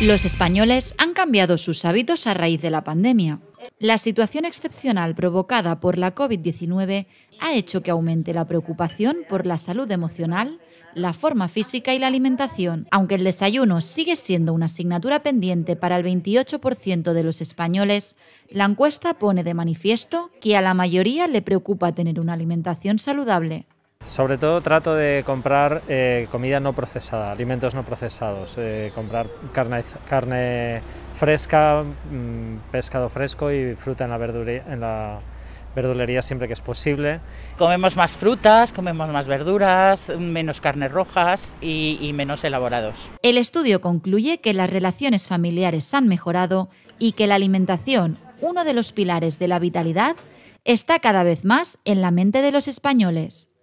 Los españoles han cambiado sus hábitos a raíz de la pandemia. La situación excepcional provocada por la COVID-19 ha hecho que aumente la preocupación por la salud emocional, la forma física y la alimentación. Aunque el desayuno sigue siendo una asignatura pendiente para el 28% de los españoles, la encuesta pone de manifiesto que a la mayoría le preocupa tener una alimentación saludable. Sobre todo trato de comprar eh, comida no procesada, alimentos no procesados, eh, comprar carne, fresca, mm, pescado fresco y fruta en la, verdulería siempre que es posible. Comemos más frutas, comemos más verduras, menos carnes rojas y menos elaborados. El estudio concluye que las relaciones familiares han mejorado y que la alimentación, uno de los pilares de la vitalidad, está cada vez más en la mente de los españoles.